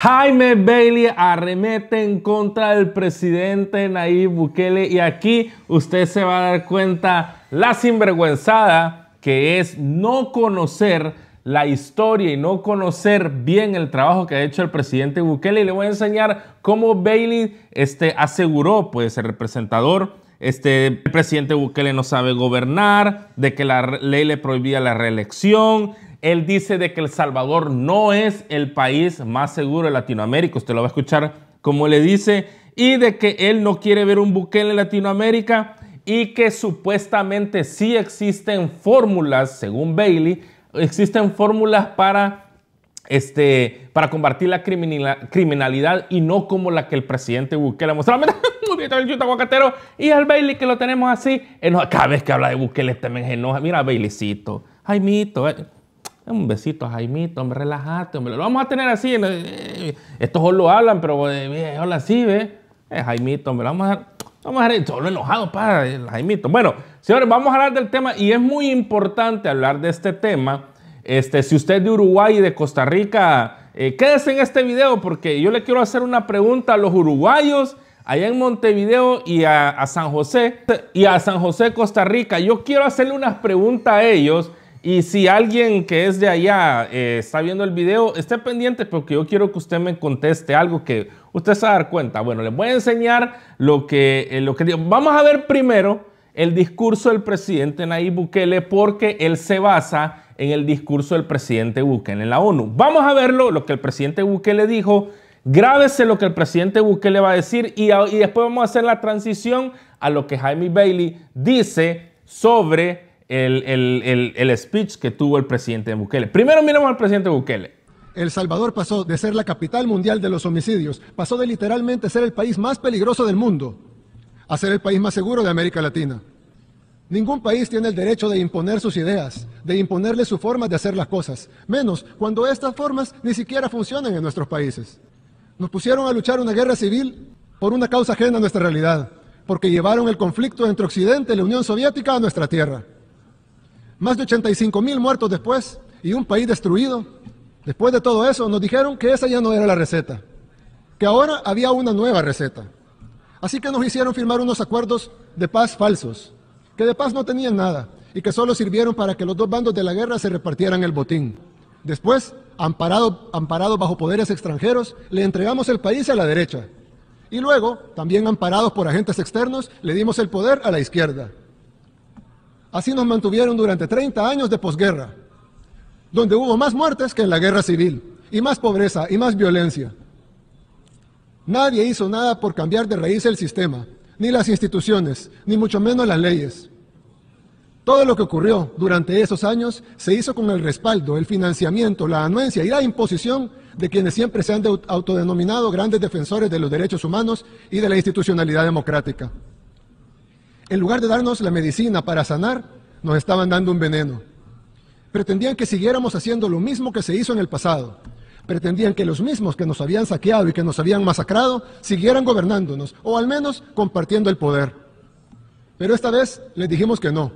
Jaime Bailey arremete en contra del presidente Nayib Bukele y aquí usted se va a dar cuenta la sinvergüenzada que es no conocer la historia y no conocer bien el trabajo que ha hecho el presidente Bukele y le voy a enseñar cómo Bailey este, aseguró puede ser representador este, el presidente Bukele no sabe gobernar, de que la ley le prohibía la reelección, él dice de que El Salvador no es el país más seguro de Latinoamérica. Usted lo va a escuchar como le dice. Y de que él no quiere ver un buque en Latinoamérica y que supuestamente sí existen fórmulas, según Bailey, existen fórmulas para, este, para combatir la criminalidad y no como la que el presidente Bukele mostrado, Muy bien, el chuta aguacatero y al Bailey que lo tenemos así. Cada vez que habla de Bukele también se enoja. Mira, Baileycito, ay mito. Eh. Un besito a Jaimito, hombre, relájate, hombre. Lo vamos a tener así. Eh, estos lo hablan, pero hola, eh, sí, ve. Eh, Jaimito, hombre, vamos a, vamos a solo enojado para Jaimito. Bueno, señores, vamos a hablar del tema y es muy importante hablar de este tema. Este, si usted es de Uruguay y de Costa Rica, quédese en este video porque yo le quiero hacer una pregunta a los uruguayos allá en Montevideo y a, San José y a San José, Costa Rica. Yo quiero hacerle unas preguntas a ellos y si alguien que es de allá eh, está viendo el video, esté pendiente porque yo quiero que usted me conteste algo que usted se va a dar cuenta. Bueno, les voy a enseñar lo que, eh, lo que... Vamos a ver primero el discurso del presidente Nayib Bukele porque él se basa en el discurso del presidente Bukele en la ONU. Vamos a verlo, lo que el presidente Bukele dijo. Grábese lo que el presidente Bukele va a decir y después vamos a hacer la transición a lo que Jaime Bailey dice sobre el, el, speech que tuvo el presidente Bukele. Primero miremos al presidente Bukele. El Salvador pasó de ser la capital mundial de los homicidios, pasó de literalmente ser el país más peligroso del mundo, a ser el país más seguro de América Latina. Ningún país tiene el derecho de imponer sus ideas, de imponerle su forma de hacer las cosas, menos cuando estas formas ni siquiera funcionan en nuestros países. Nos pusieron a luchar una guerra civil por una causa ajena a nuestra realidad, porque llevaron el conflicto entre Occidente y la Unión Soviética a nuestra tierra. Más de 85 mil muertos después y un país destruido. Después de todo eso, nos dijeron que esa ya no era la receta, que ahora había una nueva receta. Así que nos hicieron firmar unos acuerdos de paz falsos, que de paz no tenían nada y que solo sirvieron para que los dos bandos de la guerra se repartieran el botín. Después, amparados amparado bajo poderes extranjeros, le entregamos el país a la derecha. Y luego, también amparados por agentes externos, le dimos el poder a la izquierda. Así nos mantuvieron durante 30 años de posguerra, donde hubo más muertes que en la guerra civil, y más pobreza, y más violencia. Nadie hizo nada por cambiar de raíz el sistema, ni las instituciones, ni mucho menos las leyes. Todo lo que ocurrió durante esos años se hizo con el respaldo, el financiamiento, la anuencia y la imposición de quienes siempre se han autodenominado grandes defensores de los derechos humanos y de la institucionalidad democrática. En lugar de darnos la medicina para sanar, nos estaban dando un veneno. Pretendían que siguiéramos haciendo lo mismo que se hizo en el pasado. Pretendían que los mismos que nos habían saqueado y que nos habían masacrado siguieran gobernándonos, o al menos compartiendo el poder. Pero esta vez les dijimos que no.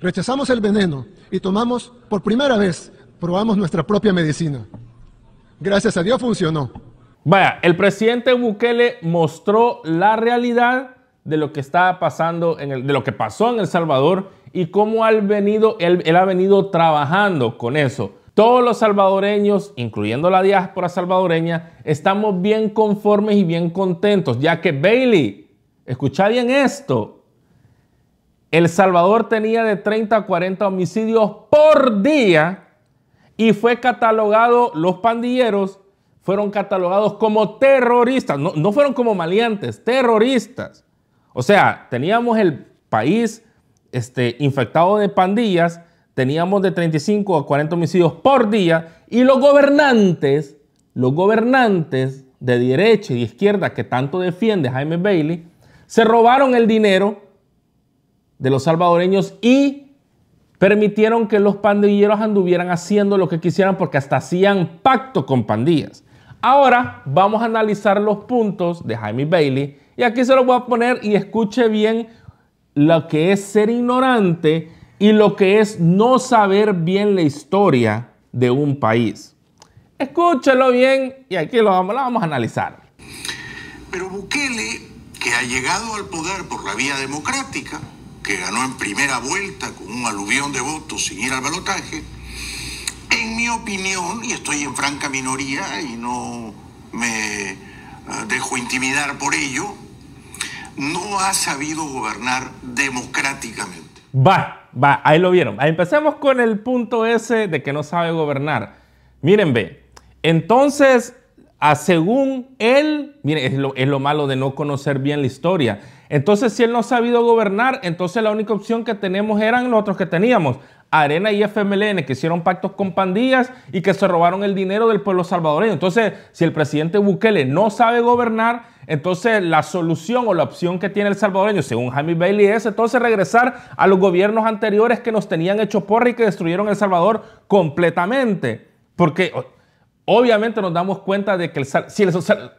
Rechazamos el veneno y tomamos, por primera vez, probamos nuestra propia medicina. Gracias a Dios funcionó. Vaya, el presidente Bukele mostró la realidad de lo que está pasando, en el, de lo que pasó en El Salvador y cómo ha venido, él, ha venido trabajando con eso. Todos los salvadoreños, incluyendo la diáspora salvadoreña, estamos bien conformes y bien contentos, ya que Bailey, escucha bien esto, El Salvador tenía de 30 a 40 homicidios por día y fue catalogado, los pandilleros fueron catalogados como terroristas, no, fueron como maleantes, terroristas. O sea, teníamos el país este, infectado de pandillas, teníamos de 35 a 40 homicidios por día y los gobernantes, los gobernantes de derecha y izquierda que tanto defiende Jaime Bailey, se robaron el dinero de los salvadoreños y permitieron que los pandilleros anduvieran haciendo lo que quisieran porque hasta hacían pacto con pandillas. Ahora vamos a analizar los puntos de Jaime Bailey y aquí se lo voy a poner y escuche bien lo que es ser ignorante y lo que es no saber bien la historia de un país. Escúchelo bien y aquí lo vamos, a analizar. Pero Bukele, que ha llegado al poder por la vía democrática, que ganó en primera vuelta con un aluvión de votos sin ir al balotaje, en mi opinión, y estoy en franca minoría y no me eh, dejo intimidar por ello, no ha sabido gobernar democráticamente. Va, va, ahí lo vieron. Empecemos con el punto ese de que no sabe gobernar. Miren, ve, entonces, ah, según él, miren, es lo, es lo malo de no conocer bien la historia. Entonces, si él no ha sabido gobernar, entonces la única opción que tenemos eran los otros que teníamos. Arena y FMLN, que hicieron pactos con pandillas y que se robaron el dinero del pueblo salvadoreño. Entonces, si el presidente Bukele no sabe gobernar, entonces la solución o la opción que tiene el salvadoreño, según Jaime Bailey, es entonces regresar a los gobiernos anteriores que nos tenían hecho porra y que destruyeron El Salvador completamente. Porque obviamente nos damos cuenta de que si el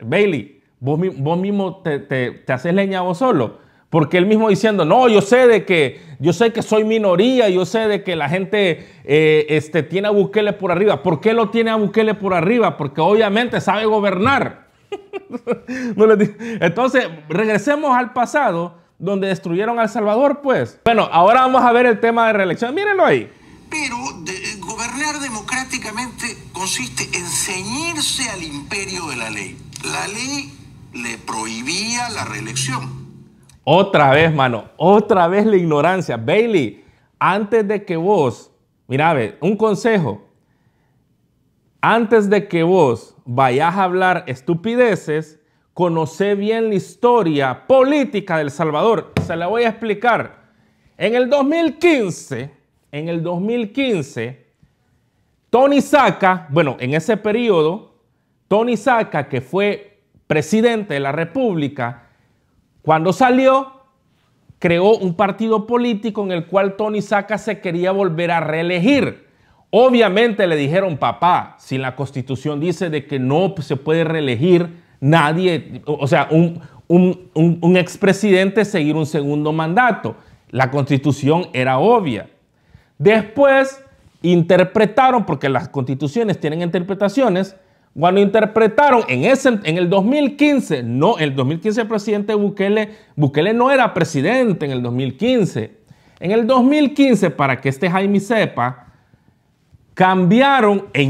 Bailey, vos, mismo te, te, te haces leña vos solo porque él mismo diciendo, no, yo sé de que, yo sé que soy minoría, yo sé de que la gente eh, este, tiene a Bukele por arriba. ¿Por qué lo tiene a Bukele por arriba? Porque obviamente sabe gobernar. Entonces, regresemos al pasado donde destruyeron a El Salvador, pues. Bueno, ahora vamos a ver el tema de reelección. Mírenlo ahí. Pero eh, gobernar democráticamente consiste en ceñirse al imperio de la ley. La ley le prohibía la reelección otra vez, mano, otra vez la ignorancia. Bailey, antes de que vos, mira, a ver, un consejo. Antes de que vos vayas a hablar estupideces, conoce bien la historia política del Salvador. Se la voy a explicar. En el 2015, en el 2015, Tony Saca, bueno, en ese periodo, Tony Saca, que fue presidente de la República, cuando salió, creó un partido político en el cual Tony Saca se quería volver a reelegir. Obviamente le dijeron, papá, si la constitución dice de que no se puede reelegir nadie, o sea, un, un expresidente seguir un segundo mandato. La constitución era obvia. Después interpretaron, porque las constituciones tienen interpretaciones, cuando interpretaron en, en el 2015, no, en el 2015 el presidente Bukele, Bukele no era presidente en el 2015. En el 2015, para que este Jaime sepa, cambiaron e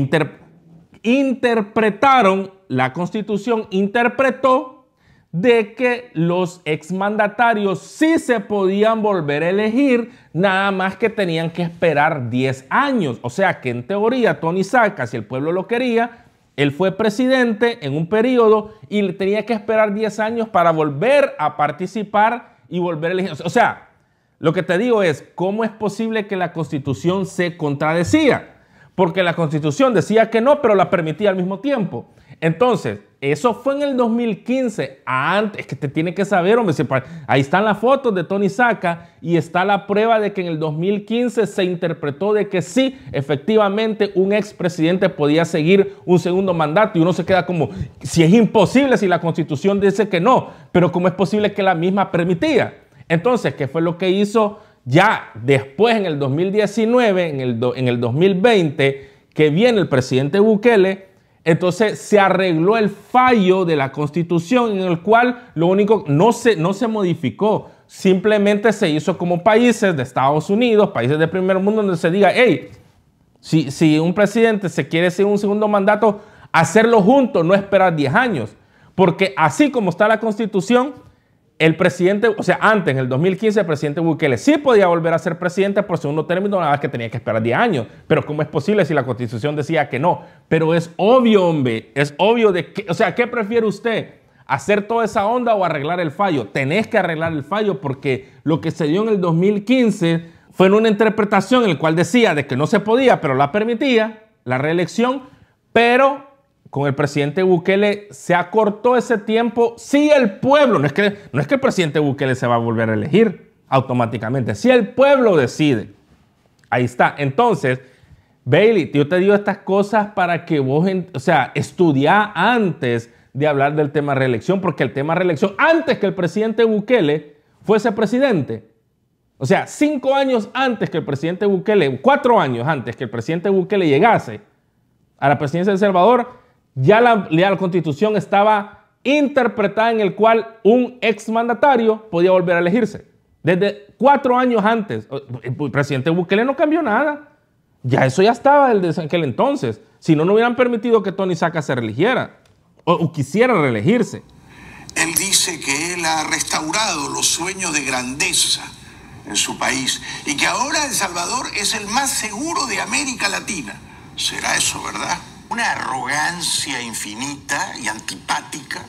interpretaron la constitución, interpretó de que los exmandatarios sí se podían volver a elegir, nada más que tenían que esperar 10 años. O sea que en teoría Tony Saca, si el pueblo lo quería, él fue presidente en un periodo y tenía que esperar 10 años para volver a participar y volver a elegir. O sea, lo que te digo es, ¿cómo es posible que la constitución se contradecía? Porque la constitución decía que no, pero la permitía al mismo tiempo. Entonces, eso fue en el 2015. Antes, es que te tiene que saber, hombre. Ahí están las fotos de Tony Saca y está la prueba de que en el 2015 se interpretó de que sí, efectivamente, un expresidente podía seguir un segundo mandato y uno se queda como, si es imposible, si la constitución dice que no, pero ¿cómo es posible que la misma permitía? Entonces, ¿qué fue lo que hizo ya después en el 2019, en el 2020, que viene el presidente Bukele? Entonces se arregló el fallo de la constitución en el cual lo único, no se, no se modificó, simplemente se hizo como países de Estados Unidos, países de primer mundo, donde se diga, hey, si, si un presidente se quiere hacer un segundo mandato, hacerlo junto no esperar 10 años. Porque así como está la constitución, el presidente, o sea, antes, en el 2015, el presidente Bukele sí podía volver a ser presidente por segundo término, nada más que tenía que esperar 10 años. Pero ¿cómo es posible si la constitución decía que no? Pero es obvio, hombre, es obvio de que, o sea, ¿qué prefiere usted? ¿Hacer toda esa onda o arreglar el fallo? Tenés que arreglar el fallo porque lo que se dio en el 2015 fue en una interpretación en la cual decía de que no se podía, pero la permitía, la reelección, pero con el presidente Bukele se acortó ese tiempo si el pueblo, no es, que, no es que el presidente Bukele se va a volver a elegir automáticamente, si el pueblo decide. Ahí está. Entonces, Bailey, yo te digo estas cosas para que vos, o sea, estudiá antes de hablar del tema reelección, porque el tema reelección, antes que el presidente Bukele fuese presidente, o sea, cinco años antes que el presidente Bukele, cuatro años antes que el presidente Bukele llegase a la presidencia de El Salvador, ya la, leal la constitución estaba interpretada en el cual un exmandatario podía volver a elegirse. Desde cuatro años antes, el presidente Bukele no cambió nada. Ya eso ya estaba desde aquel entonces. Si no, no hubieran permitido que Tony Saca se religiera o, o quisiera reelegirse. Él dice que él ha restaurado los sueños de grandeza en su país y que ahora El Salvador es el más seguro de América Latina. ¿Será eso, verdad? una arrogancia infinita y antipática.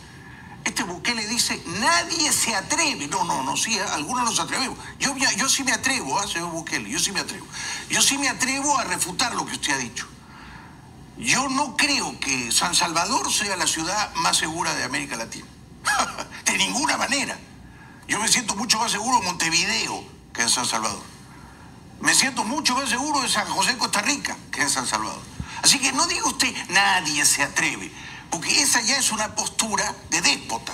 Este le dice, nadie se atreve. No, no, no, sí, algunos nos atrevemos. Yo, yo sí me atrevo, ¿ah, señor Bukele, yo sí me atrevo. Yo sí me atrevo a refutar lo que usted ha dicho. Yo no creo que San Salvador sea la ciudad más segura de América Latina. de ninguna manera. Yo me siento mucho más seguro en Montevideo que en San Salvador. Me siento mucho más seguro en San José, Costa Rica, que en San Salvador. Así que no diga usted, nadie se atreve, porque esa ya es una postura de déspota.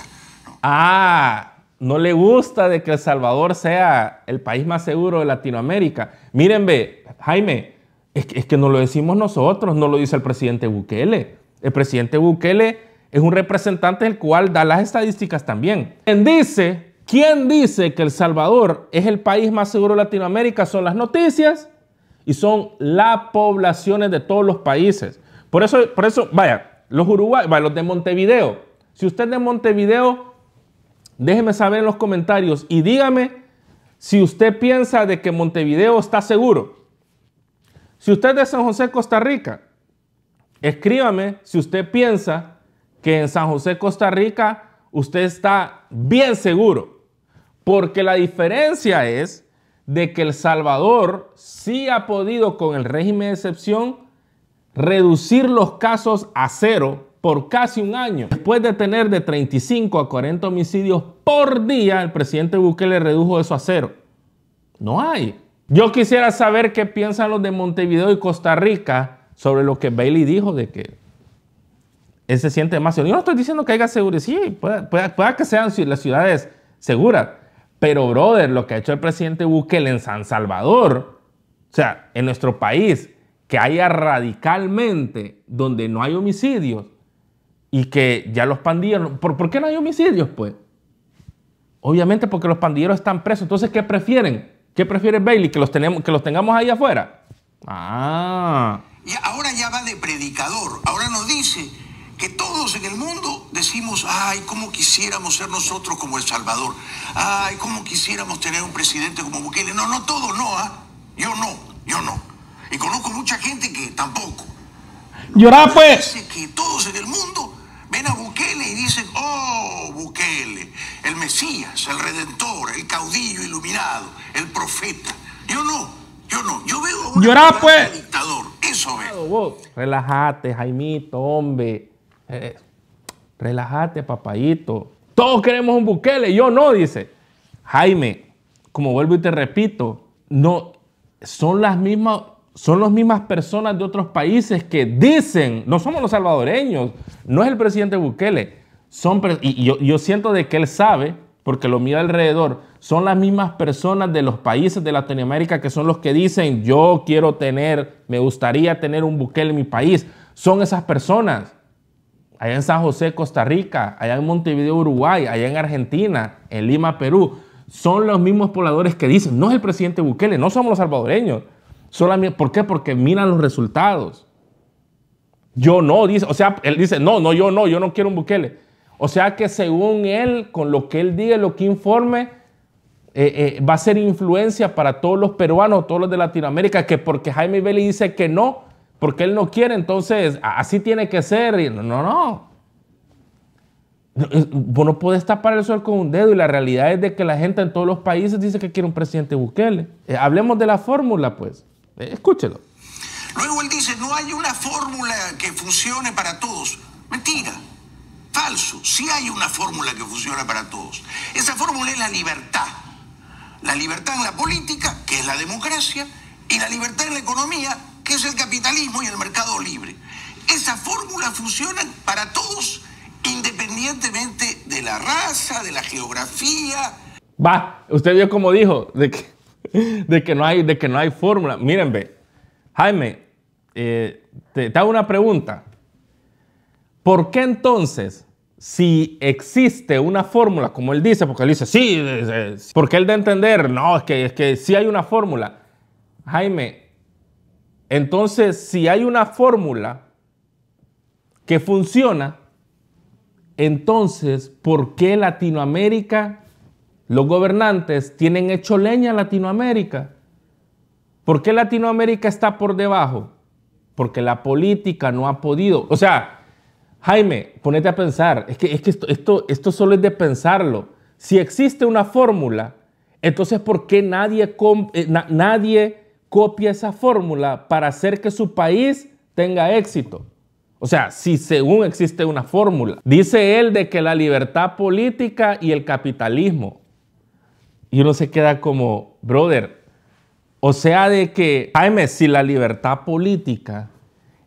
Ah, no le gusta de que El Salvador sea el país más seguro de Latinoamérica. Miren, ve, Jaime, es que, no lo decimos nosotros, no lo dice el presidente Bukele. El presidente Bukele es un representante del cual da las estadísticas también. ¿Quién dice, quién dice que El Salvador es el país más seguro de Latinoamérica? Son las noticias y son las poblaciones de todos los países. Por eso, por eso vaya, los uruguayos, los de Montevideo. Si usted es de Montevideo, déjeme saber en los comentarios y dígame si usted piensa de que Montevideo está seguro. Si usted es de San José, Costa Rica, escríbame si usted piensa que en San José, Costa Rica, usted está bien seguro. Porque la diferencia es de que El Salvador sí ha podido con el régimen de excepción reducir los casos a cero por casi un año. Después de tener de 35 a 40 homicidios por día, el presidente Bukele redujo eso a cero. No hay. Yo quisiera saber qué piensan los de Montevideo y Costa Rica sobre lo que Bailey dijo de que él se siente más Yo no estoy diciendo que haya seguridad, sí, pueda que sean las ciudades seguras, pero, brother, lo que ha hecho el presidente Bukele en San Salvador, o sea, en nuestro país, que haya radicalmente donde no hay homicidios y que ya los pandilleros... ¿Por, qué no hay homicidios, pues? Obviamente porque los pandilleros están presos. Entonces, ¿qué prefieren? ¿Qué prefiere Bailey? ¿Que los, tenemos, que los tengamos ahí afuera? Ah. Y ahora ya va de predicador. Ahora nos dice que todos en el mundo decimos, ay, cómo quisiéramos ser nosotros como El Salvador, ay, cómo quisiéramos tener un presidente como Bukele. No, no, todos no, ¿ah? Yo no, yo no. Y conozco mucha gente que tampoco. Llorá pues. que todos en el mundo ven a Bukele y dicen, oh, Bukele, el Mesías, el Redentor, el caudillo iluminado, el profeta. Yo no, yo no, yo veo... un pues. Dictador, eso veo. Relájate, Jaimito, hombre. Eh, eh, relájate, papayito. Todos queremos un Bukele, yo no, dice. Jaime, como vuelvo y te repito, no son las mismas son las mismas personas de otros países que dicen, no somos los salvadoreños, no es el presidente Bukele, son y yo, siento de que él sabe porque lo mira alrededor, son las mismas personas de los países de Latinoamérica que son los que dicen, yo quiero tener, me gustaría tener un Bukele en mi país. Son esas personas allá en San José, Costa Rica, allá en Montevideo, Uruguay, allá en Argentina, en Lima, Perú, son los mismos pobladores que dicen, no es el presidente Bukele, no somos los salvadoreños. Solamente, ¿Por qué? Porque miran los resultados. Yo no, dice, o sea, él dice, no, no, yo no, yo no quiero un Bukele. O sea que según él, con lo que él diga, lo que informe, eh, eh, va a ser influencia para todos los peruanos, todos los de Latinoamérica, que porque Jaime Vélez dice que no, porque él no quiere, entonces así tiene que ser. no, no, no. Vos no podés tapar el sol con un dedo y la realidad es de que la gente en todos los países dice que quiere un presidente Bukele. Eh, hablemos de la fórmula, pues. Eh, escúchelo. Luego él dice, no hay una fórmula que funcione para todos. Mentira. Falso. Sí hay una fórmula que funciona para todos. Esa fórmula es la libertad. La libertad en la política, que es la democracia, y la libertad en la economía, que es el capitalismo y el mercado libre. Esas fórmulas funcionan para todos, independientemente de la raza, de la geografía. Va, usted vio como dijo, de que, de que no hay, no hay fórmula. Miren, ve, Jaime, eh, te, hago una pregunta. ¿Por qué entonces si existe una fórmula, como él dice, porque él dice, sí, porque él de entender, no, que, es que sí hay una fórmula. Jaime, entonces, si hay una fórmula que funciona, entonces, ¿por qué Latinoamérica, los gobernantes tienen hecho leña a Latinoamérica? ¿Por qué Latinoamérica está por debajo? Porque la política no ha podido. O sea, Jaime, ponete a pensar, es que, esto, esto, solo es de pensarlo. Si existe una fórmula, entonces ¿por qué nadie, eh, nadie copia esa fórmula para hacer que su país tenga éxito. O sea, si según existe una fórmula. Dice él de que la libertad política y el capitalismo. Y uno se queda como, brother, o sea de que, Jaime, si la libertad política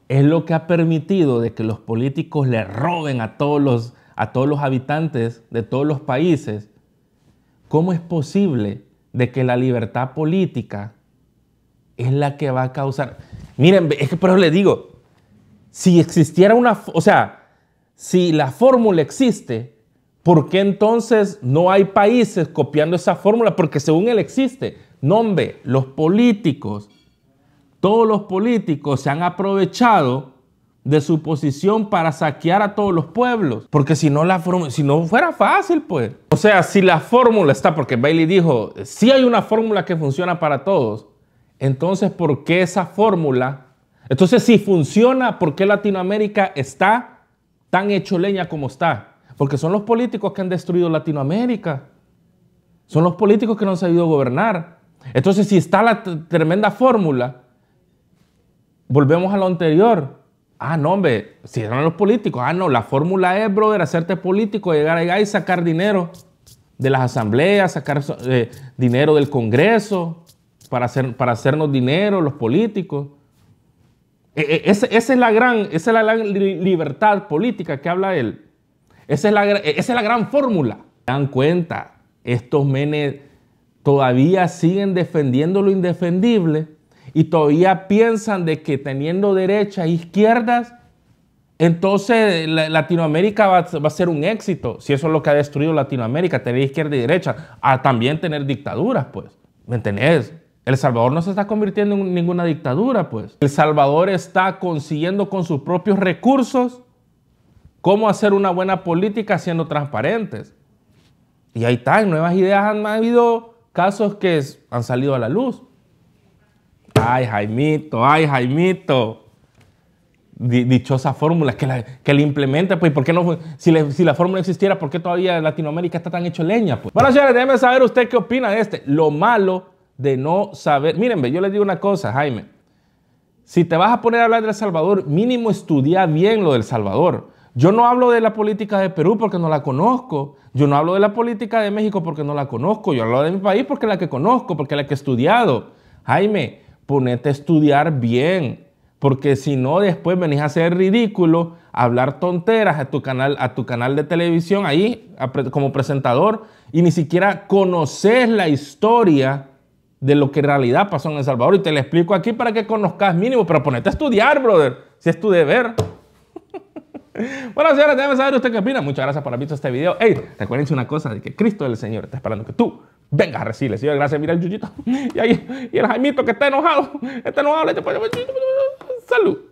es lo que ha permitido de que los políticos le roben a todos los, a todos los habitantes de todos los países, ¿cómo es posible de que la libertad política es la que va a causar. Miren, es que por eso digo, si existiera una, o sea, si la fórmula existe, ¿por qué entonces no hay países copiando esa fórmula? Porque según él existe. Nombre, los políticos, todos los políticos se han aprovechado de su posición para saquear a todos los pueblos. Porque si no, la si no fuera fácil, pues. O sea, si la fórmula está, porque Bailey dijo, si hay una fórmula que funciona para todos, entonces, ¿por qué esa fórmula? Entonces, si funciona, ¿por qué Latinoamérica está tan hecho leña como está? Porque son los políticos que han destruido Latinoamérica. Son los políticos que no han sabido gobernar. Entonces, si está la tremenda fórmula, volvemos a lo anterior. Ah, no, hombre, si eran los políticos. Ah, no, la fórmula es, brother, hacerte político, llegar allá y sacar dinero de las asambleas, sacar eh, dinero del Congreso, para, hacer, para hacernos dinero, los políticos. E, e, esa, es la gran, es la libertad política que habla él. Esa es la, e, es la gran fórmula. dan cuenta? Estos menes todavía siguen defendiendo lo indefendible y todavía piensan de que teniendo derechas e izquierdas, entonces Latinoamérica va, a ser un éxito. Si eso es lo que ha destruido Latinoamérica, tener izquierda y derecha, a también tener dictaduras, pues. ¿Me entendés? El Salvador no se está convirtiendo en ninguna dictadura, pues. El Salvador está consiguiendo con sus propios recursos cómo hacer una buena política siendo transparentes. Y ahí están, nuevas ideas han habido casos que han salido a la luz. Ay, Jaimito, ay, Jaimito. Dichosa fórmula, que la, que implementa, pues, ¿por qué no? Si, la fórmula existiera, ¿por qué todavía Latinoamérica está tan hecho leña? Pues? Bueno, señores, déjeme saber usted qué opina de este. Lo malo de no saber. Mírenme, yo les digo una cosa, Jaime. Si te vas a poner a hablar del Salvador, mínimo estudia bien lo del Salvador. Yo no hablo de la política de Perú porque no la conozco. Yo no hablo de la política de México porque no la conozco. Yo hablo de mi país porque es la que conozco, porque la que he estudiado. Jaime, ponete a estudiar bien, porque si no después venís a ser ridículo, a hablar tonteras a tu canal, a tu canal de televisión ahí como presentador y ni siquiera conoces la historia de lo que en realidad pasó en El Salvador. Y te lo explico aquí para que conozcas mínimo, pero ponete a estudiar, brother, si es tu deber. bueno, señores, déjame saber usted qué opina. Muchas gracias por haber visto este video. Hey, recuerdense una cosa, de que Cristo es el Señor está esperando que tú vengas a recibirle. Señor, gracias, mira el yuyito. Y, ahí, y el Jaimito que está enojado, está enojado. salud.